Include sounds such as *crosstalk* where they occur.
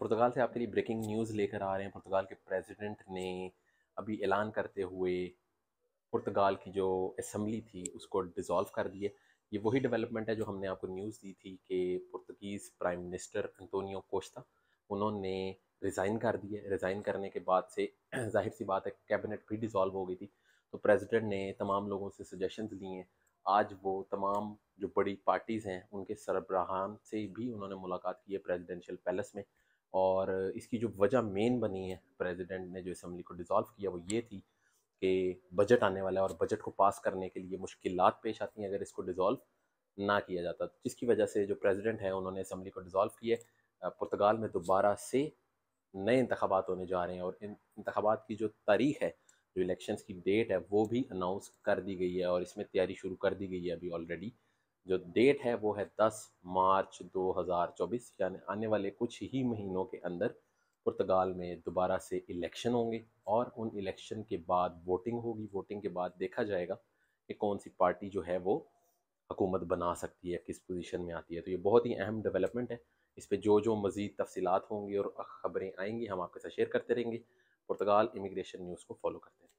पुर्तगाल से आपके लिए ब्रेकिंग न्यूज़ लेकर आ रहे हैं पुर्तगाल के प्रेसिडेंट ने अभी ऐलान करते हुए पुर्तगाल की जो असम्बली थी उसको डिज़ोल्व कर दिए ये वही डेवलपमेंट है जो हमने आपको न्यूज़ दी थी कि पुर्तगीज़ प्राइम मिनिस्टर अंतोनियो कोश्ता उन्होंने रिज़ाइन कर दिया रिज़ाइन करने के बाद से *clears throat* जाहिर सी बात है कैबिनेट भी डिज़ोल्व हो गई थी तो प्रेसिडेंट ने तमाम लोगों से सजेशंस लिए हैं आज वो तमाम जो बड़ी पार्टीज़ हैं उनके सरबराहान से भी उन्होंने मुलाकात की है प्रेजिडेंशल पैलेस में और इसकी जो वजह मेन बनी है प्रेसिडेंट ने जो इसम्बली को डिसॉल्व किया वो ये थी कि बजट आने वाला है और बजट को पास करने के लिए मुश्किल पेश आती हैं अगर इसको डिसॉल्व ना किया जाता जिसकी वजह से जो प्रेसिडेंट है उन्होंने इसम्बली को डिसॉल्व किए पुर्तगाल में दोबारा से नए इंतबात होने जा रहे हैं और इन इंतबात की जो तारीख है जो इलेक्शंस की डेट है वो भी अनाउंस कर दी गई है और इसमें तैयारी शुरू कर दी गई है अभी ऑलरेडी जो डेट है वो है 10 मार्च 2024 यानी आने वाले कुछ ही महीनों के अंदर पुर्तगाल में दोबारा से इलेक्शन होंगे और उन इलेक्शन के बाद वोटिंग होगी वोटिंग के बाद देखा जाएगा कि कौन सी पार्टी जो है वो हकूमत बना सकती है किस पोजीशन में आती है तो ये बहुत ही अहम डेवलपमेंट है इस पर जो जो मज़ीद तफसीत होंगी और ख़बरें आएंगी हम आपके साथ शेयर करते रहेंगे पुर्तगाल इमिग्रेशन न्यूज़ को फॉलो करते हैं